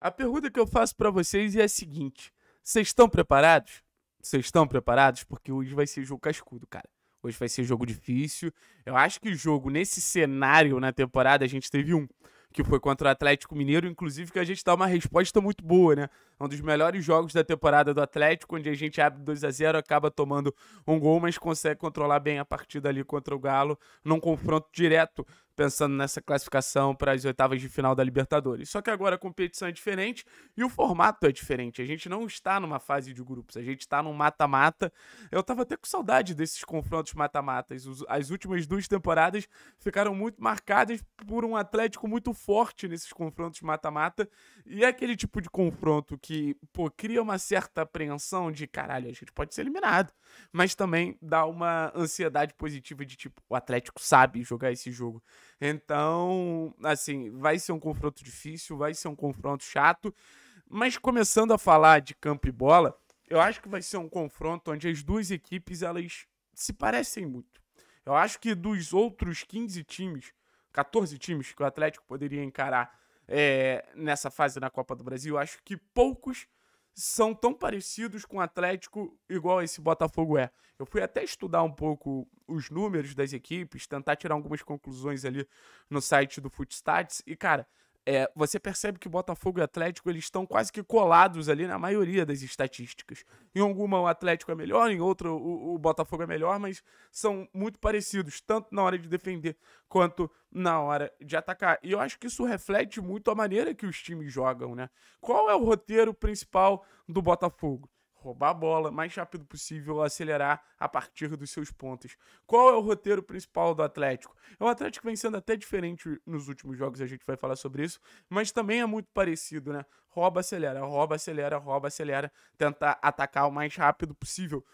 A pergunta que eu faço para vocês é a seguinte: vocês estão preparados? Vocês estão preparados? Porque hoje vai ser jogo cascudo, cara. Hoje vai ser jogo difícil. Eu acho que jogo nesse cenário na temporada a gente teve um que foi contra o Atlético Mineiro, inclusive que a gente dá uma resposta muito boa, né? É um dos melhores jogos da temporada do Atlético, onde a gente abre 2 a 0 acaba tomando um gol, mas consegue controlar bem a partida ali contra o Galo, num confronto direto pensando nessa classificação para as oitavas de final da Libertadores. Só que agora a competição é diferente e o formato é diferente. A gente não está numa fase de grupos, a gente está num mata-mata. Eu estava até com saudade desses confrontos mata-matas. As últimas duas temporadas ficaram muito marcadas por um Atlético muito forte nesses confrontos mata-mata. E é aquele tipo de confronto que, pô, cria uma certa apreensão de caralho, a gente pode ser eliminado. Mas também dá uma ansiedade positiva de tipo, o Atlético sabe jogar esse jogo. Então, assim, vai ser um confronto difícil, vai ser um confronto chato. Mas começando a falar de campo e bola, eu acho que vai ser um confronto onde as duas equipes elas se parecem muito. Eu acho que dos outros 15 times, 14 times que o Atlético poderia encarar é, nessa fase na Copa do Brasil, acho que poucos são tão parecidos com o Atlético igual esse Botafogo é. Eu fui até estudar um pouco os números das equipes, tentar tirar algumas conclusões ali no site do Footstats e cara, é, você percebe que Botafogo e Atlético eles estão quase que colados ali na maioria das estatísticas. Em alguma o Atlético é melhor, em outra o, o Botafogo é melhor, mas são muito parecidos, tanto na hora de defender quanto na hora de atacar. E eu acho que isso reflete muito a maneira que os times jogam, né? Qual é o roteiro principal do Botafogo? roubar a bola mais rápido possível, acelerar a partir dos seus pontos. Qual é o roteiro principal do Atlético? É Atlético vem sendo até diferente nos últimos jogos, a gente vai falar sobre isso, mas também é muito parecido, né? Rouba, acelera, rouba, acelera, rouba, acelera, tentar atacar o mais rápido possível.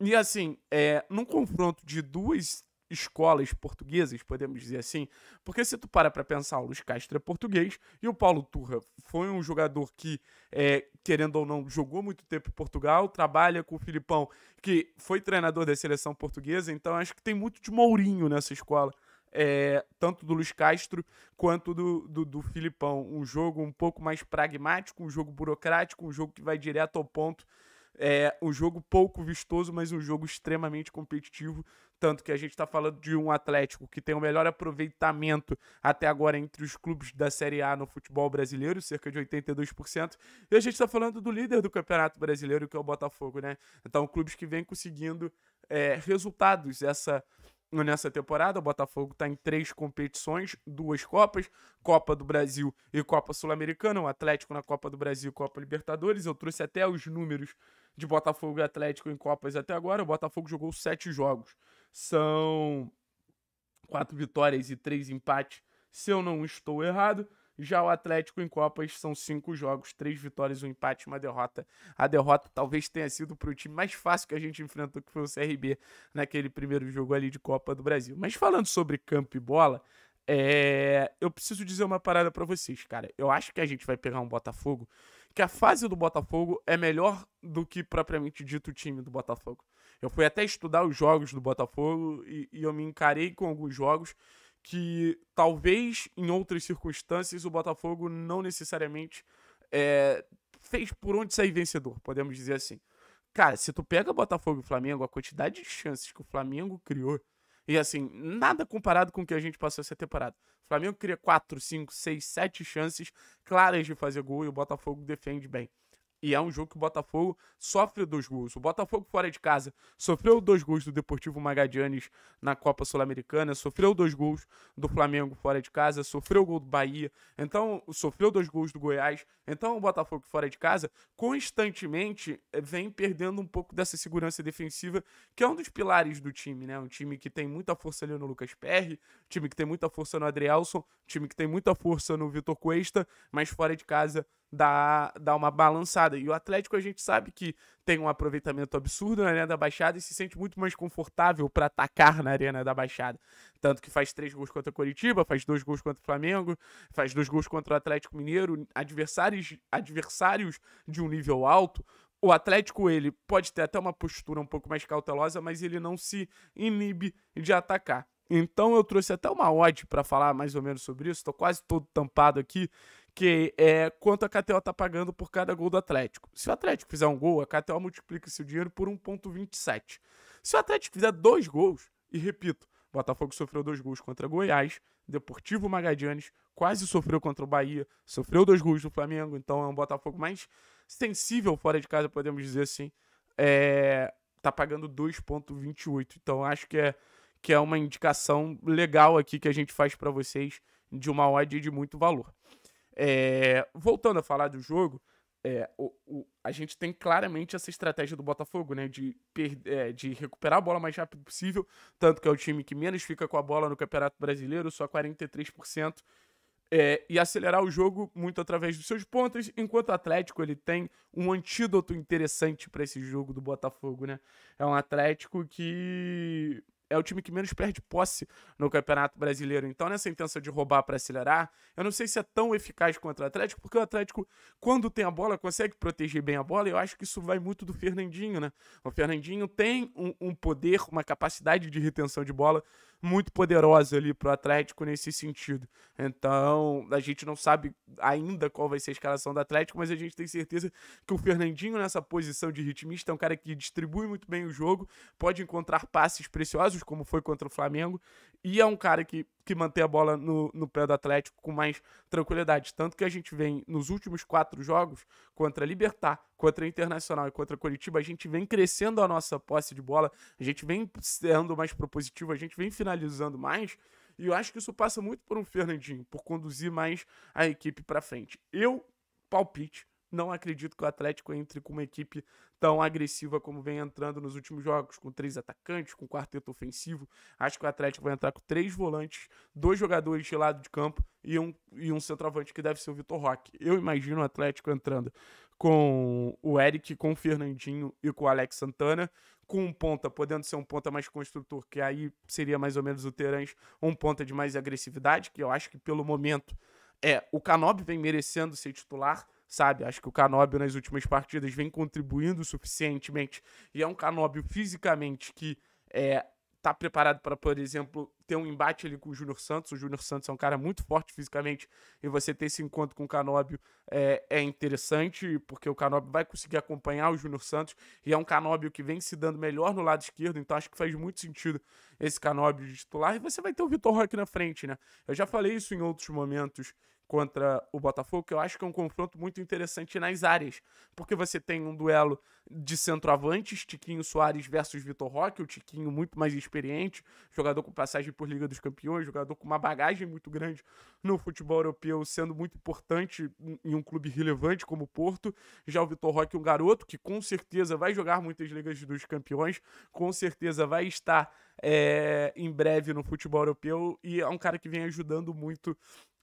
E assim, é, num confronto de duas escolas portuguesas, podemos dizer assim, porque se tu para para pensar, o Luiz Castro é português e o Paulo Turra foi um jogador que, é, querendo ou não, jogou muito tempo em Portugal, trabalha com o Filipão, que foi treinador da seleção portuguesa, então acho que tem muito de Mourinho nessa escola. É, tanto do Luiz Castro quanto do, do, do Filipão. Um jogo um pouco mais pragmático, um jogo burocrático, um jogo que vai direto ao ponto é um jogo pouco vistoso, mas um jogo extremamente competitivo. Tanto que a gente está falando de um Atlético que tem o melhor aproveitamento até agora entre os clubes da Série A no futebol brasileiro, cerca de 82%. E a gente está falando do líder do Campeonato Brasileiro, que é o Botafogo, né? Então, clubes que vêm conseguindo é, resultados. Essa nessa temporada. O Botafogo está em três competições, duas Copas, Copa do Brasil e Copa Sul-Americana, o Atlético na Copa do Brasil e Copa Libertadores. Eu trouxe até os números de Botafogo e Atlético em Copas até agora. O Botafogo jogou sete jogos. São quatro vitórias e três empates, se eu não estou errado. Já o Atlético em Copas são cinco jogos, três vitórias, um empate, uma derrota. A derrota talvez tenha sido para o time mais fácil que a gente enfrentou, que foi o CRB naquele primeiro jogo ali de Copa do Brasil. Mas falando sobre campo e bola, é... eu preciso dizer uma parada para vocês, cara. Eu acho que a gente vai pegar um Botafogo, que a fase do Botafogo é melhor do que propriamente dito o time do Botafogo. Eu fui até estudar os jogos do Botafogo e, e eu me encarei com alguns jogos que talvez em outras circunstâncias o Botafogo não necessariamente é, fez por onde sair vencedor, podemos dizer assim. Cara, se tu pega Botafogo e Flamengo, a quantidade de chances que o Flamengo criou, e assim, nada comparado com o que a gente passou essa temporada. O Flamengo cria 4, 5, 6, 7 chances claras de fazer gol e o Botafogo defende bem. E é um jogo que o Botafogo sofre dois gols. O Botafogo fora de casa sofreu dois gols do Deportivo Magadianes na Copa Sul-Americana, sofreu dois gols do Flamengo fora de casa, sofreu o gol do Bahia, então sofreu dois gols do Goiás. Então o Botafogo fora de casa constantemente eh, vem perdendo um pouco dessa segurança defensiva, que é um dos pilares do time, né? Um time que tem muita força ali no Lucas Perry, time que tem muita força no Adrielson, time que tem muita força no Vitor Cuesta, mas fora de casa dá, uma balançada. E o Atlético a gente sabe que tem um aproveitamento absurdo na Arena da Baixada e se sente muito mais confortável para atacar na Arena da Baixada. Tanto que faz três gols contra o Curitiba, faz dois gols contra o Flamengo, faz dois gols contra o Atlético Mineiro, adversários, adversários de um nível alto. O Atlético, ele pode ter até uma postura um pouco mais cautelosa, mas ele não se inibe de atacar. Então eu trouxe até uma odd para falar mais ou menos sobre isso. Estou quase todo tampado aqui, que é quanto a KTO tá pagando por cada gol do Atlético. Se o Atlético fizer um gol, a KTO multiplica seu dinheiro por 1,27. Se o Atlético fizer dois gols, e repito, Botafogo sofreu dois gols contra Goiás, Deportivo Magadianes quase sofreu contra o Bahia, sofreu dois gols do Flamengo, então é um Botafogo mais sensível fora de casa, podemos dizer assim. É, tá pagando 2.28. Então acho que é que é uma indicação legal aqui que a gente faz para vocês de uma odd de muito valor. É, voltando a falar do jogo, é, o, o, a gente tem claramente essa estratégia do Botafogo, né? De, per, é, de recuperar a bola o mais rápido possível. Tanto que é o time que menos fica com a bola no Campeonato Brasileiro, só 43%. É, e acelerar o jogo muito através dos seus pontos, enquanto o Atlético ele tem um antídoto interessante para esse jogo do Botafogo, né? É um Atlético que é o time que menos perde posse no Campeonato Brasileiro. Então, nessa intenção de roubar para acelerar, eu não sei se é tão eficaz contra o Atlético, porque o Atlético, quando tem a bola, consegue proteger bem a bola, e eu acho que isso vai muito do Fernandinho, né? O Fernandinho tem um, um poder, uma capacidade de retenção de bola muito poderosa ali pro Atlético nesse sentido. Então, a gente não sabe ainda qual vai ser a escalação do Atlético, mas a gente tem certeza que o Fernandinho, nessa posição de ritmista, é um cara que distribui muito bem o jogo, pode encontrar passes preciosos, como foi contra o Flamengo, e é um cara que que manter a bola no, no pé do Atlético com mais tranquilidade. Tanto que a gente vem nos últimos quatro jogos contra a Libertar, contra a Internacional e contra a Curitiba, a gente vem crescendo a nossa posse de bola, a gente vem sendo mais propositivo, a gente vem finalizando mais. E eu acho que isso passa muito por um Fernandinho, por conduzir mais a equipe para frente. Eu, palpite, não acredito que o Atlético entre com uma equipe tão agressiva como vem entrando nos últimos jogos, com três atacantes, com quarteto ofensivo. Acho que o Atlético vai entrar com três volantes, dois jogadores de lado de campo e um, e um centroavante que deve ser o Vitor Roque. Eu imagino o Atlético entrando com o Eric, com o Fernandinho e com o Alex Santana com um ponta, podendo ser um ponta mais construtor, que aí seria mais ou menos o Terãs, um ponta de mais agressividade, que eu acho que pelo momento é o Canobi vem merecendo ser titular, sabe? Acho que o Canobi nas últimas partidas vem contribuindo suficientemente e é um Canobi fisicamente que é, tá preparado para, por exemplo, ter um embate ali com o Júnior Santos. O Júnior Santos é um cara muito forte fisicamente e você ter esse encontro com o Canóbio é, é interessante, porque o Canóbio vai conseguir acompanhar o Júnior Santos e é um Canóbio que vem se dando melhor no lado esquerdo, então acho que faz muito sentido esse Canóbio de titular. E você vai ter o Vitor Roque na frente, né? Eu já falei isso em outros momentos contra o Botafogo, que eu acho que é um confronto muito interessante nas áreas, porque você tem um duelo de centroavantes, Tiquinho Soares versus Vitor Roque, o Tiquinho muito mais experiente, jogador com passagem por Liga dos Campeões, jogador com uma bagagem muito grande no futebol europeu, sendo muito importante em um clube relevante como o Porto. Já o Vitor Roque, um garoto que com certeza vai jogar muitas Ligas dos Campeões, com certeza vai estar é, em breve no futebol europeu e é um cara que vem ajudando muito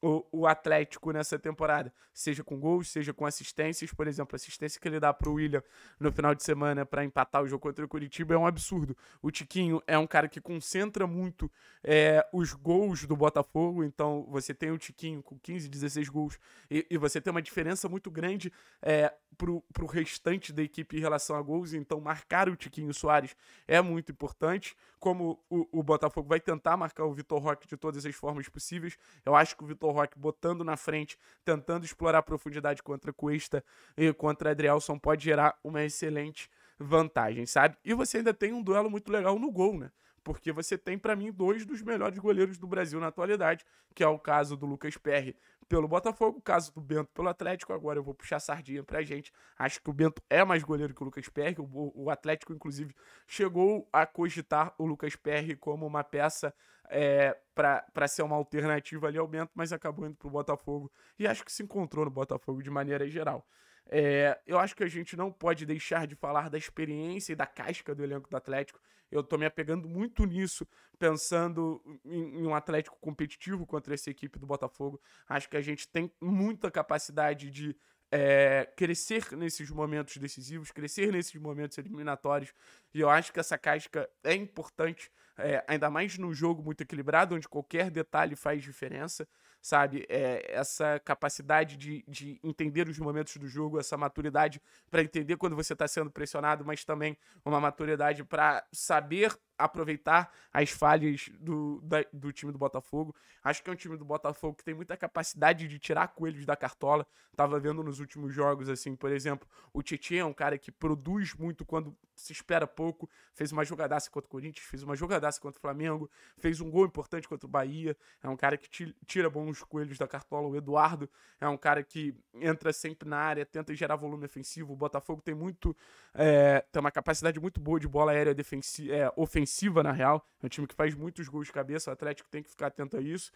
o, o Atlético nessa temporada, seja com gols, seja com assistências, por exemplo, a assistência que ele dá para o William no final de semana para empatar o jogo contra o Curitiba é um absurdo. O Tiquinho é um cara que concentra muito é, os gols do Botafogo, então você tem o Tiquinho com 15, 16 gols e, e você tem uma diferença muito grande é, para o restante da equipe em relação a gols, então marcar o Tiquinho Soares é muito importante. Como o, o Botafogo vai tentar marcar o Vitor Roque de todas as formas possíveis, eu acho que o Vitor Rock botando na frente, tentando explorar profundidade contra Cuesta e contra Adrielson pode gerar uma excelente vantagem, sabe? E você ainda tem um duelo muito legal no gol, né? Porque você tem, para mim, dois dos melhores goleiros do Brasil na atualidade, que é o caso do Lucas Perry, pelo Botafogo, caso do Bento pelo Atlético. Agora eu vou puxar sardinha pra gente. Acho que o Bento é mais goleiro que o Lucas Perry. O, o Atlético, inclusive, chegou a cogitar o Lucas Perry como uma peça é, para ser uma alternativa ali ao Bento, mas acabou indo pro Botafogo e acho que se encontrou no Botafogo de maneira geral. É, eu acho que a gente não pode deixar de falar da experiência e da casca do elenco do Atlético. Eu estou me apegando muito nisso, pensando em, em, um Atlético competitivo contra essa equipe do Botafogo. Acho que a gente tem muita capacidade de é, crescer nesses momentos decisivos, crescer nesses momentos eliminatórios. E eu acho que essa casca é importante, é, ainda mais num jogo muito equilibrado, onde qualquer detalhe faz diferença sabe? É, essa capacidade de, de entender os momentos do jogo, essa maturidade para entender quando você está sendo pressionado, mas também uma maturidade para saber aproveitar as falhas do, da, do time do Botafogo. Acho que é um time do Botafogo que tem muita capacidade de tirar coelhos da cartola. Tava vendo nos últimos jogos, assim, por exemplo, o Tietchan é um cara que produz muito quando se espera pouco. Fez uma jogadaça contra o Corinthians, fez uma jogadaça contra o Flamengo, fez um gol importante contra o Bahia. É um cara que tira bons coelhos da cartola. O Eduardo é um cara que entra sempre na área, tenta gerar volume ofensivo. O Botafogo tem muito, é, tem uma capacidade muito boa de bola aérea defensiva, é, eh, ofensiva ofensiva, na real. É um time que faz muitos gols de cabeça, o Atlético tem que ficar atento a isso.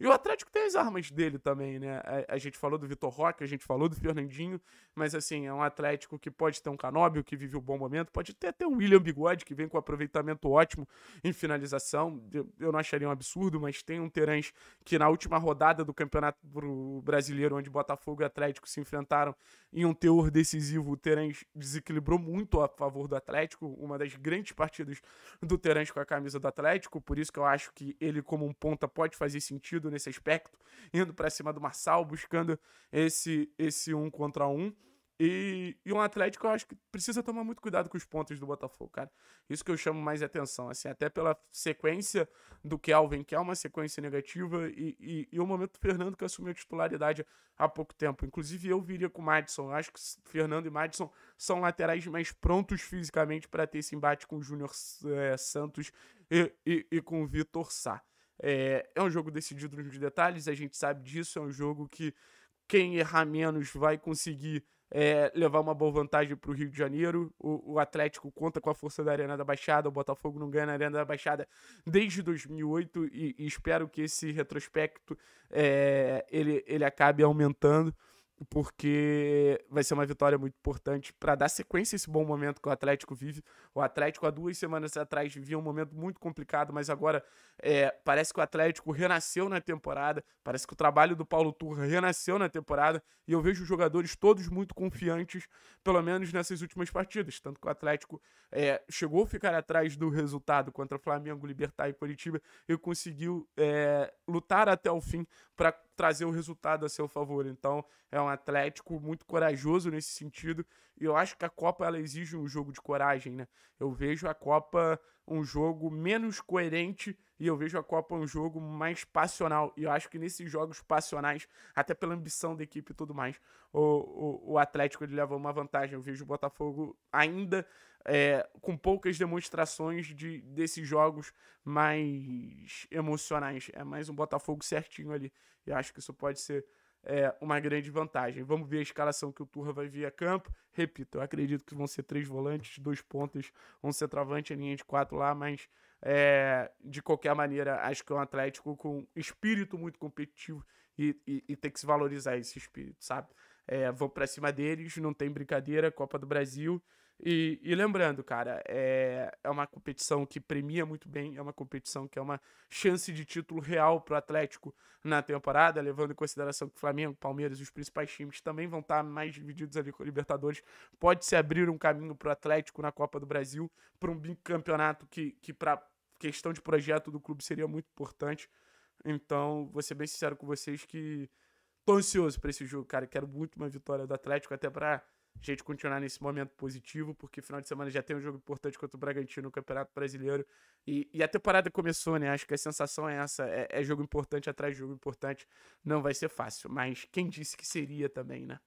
E o Atlético tem as armas dele também, né? A, a gente falou do Vitor Roque, a gente falou do Fernandinho, mas assim, é um Atlético que pode ter um Canóbio, que vive um bom momento, pode ter até um William Bigode, que vem com aproveitamento ótimo em finalização. Eu, eu não acharia um absurdo, mas tem um Terãs que na última rodada do Campeonato Brasileiro, onde Botafogo e Atlético se enfrentaram em um teor decisivo, o Terãs desequilibrou muito a favor do Atlético, uma das grandes partidas do Terãs com a camisa do Atlético, por isso que eu acho que ele como um ponta pode fazer sentido incrível nesse aspecto, indo para cima do Marçal, buscando esse esse um contra um. E, e um Atlético, eu acho que precisa tomar muito cuidado com os pontos do Botafogo, cara. Isso que eu chamo mais atenção, assim, até pela sequência do Kelvin, que é uma sequência negativa, e, e, e o momento do Fernando que assumiu a titularidade há pouco tempo. Inclusive, eu viria com o Madison. Eu acho que Fernando e Madison são laterais mais prontos fisicamente para ter esse embate com o Júnior é, Santos e, e, e com o Vitor Sá. É, é um jogo decidido nos detalhes, a gente sabe disso. É um jogo que quem errar menos vai conseguir é, levar uma boa vantagem para o Rio de Janeiro. O, o, Atlético conta com a força da Arena da Baixada, o Botafogo não ganha na Arena da Baixada desde 2008 e, e espero que esse retrospecto é, ele, ele acabe aumentando porque vai ser uma vitória muito importante para dar sequência a esse bom momento que o Atlético vive. O Atlético, há duas semanas atrás, vivia um momento muito complicado, mas agora é, parece que o Atlético renasceu na temporada, parece que o trabalho do Paulo Turra renasceu na temporada, e eu vejo os jogadores todos muito confiantes, pelo menos nessas últimas partidas. Tanto que o Atlético é, chegou a ficar atrás do resultado contra Flamengo, Libertar e Curitiba, e conseguiu é, lutar até o fim para trazer o resultado a seu favor. Então, é um Atlético muito corajoso nesse sentido. E eu acho que a Copa ela exige um jogo de coragem, né? Eu vejo a Copa um jogo menos coerente e eu vejo a Copa um jogo mais passional. E eu acho que nesses jogos passionais, até pela ambição da equipe e tudo mais, o, o, o Atlético ele leva uma vantagem. Eu vejo o Botafogo ainda é, com poucas demonstrações de, desses jogos mais emocionais. É mais um Botafogo certinho ali. Eu acho que isso pode ser é, uma grande vantagem. Vamos ver a escalação que o Turra vai vir a campo. Repito, eu acredito que vão ser três volantes, dois pontas, um centroavante, a linha de quatro lá, mas é, de qualquer maneira, acho que é um Atlético com espírito muito competitivo e, e, e tem que se valorizar esse espírito, sabe? É, vão para cima deles, não tem brincadeira, Copa do Brasil. E, e, lembrando, cara, é, é uma competição que premia muito bem, é uma competição que é uma chance de título real para o Atlético na temporada, levando em consideração que Flamengo, Palmeiras e os principais times também vão estar tá mais divididos ali com o Libertadores. Pode se abrir um caminho para o Atlético na Copa do Brasil, para um bicampeonato que, que para questão de projeto do clube, seria muito importante. Então, vou ser bem sincero com vocês que tô ansioso para esse jogo, cara. Quero muito uma vitória do Atlético, até para a gente continuar nesse momento positivo, porque final de semana já tem um jogo importante contra o Bragantino no Campeonato Brasileiro. E, e a temporada começou, né? Acho que a sensação é essa: é, é jogo importante atrás de jogo importante. Não vai ser fácil, mas quem disse que seria também, né?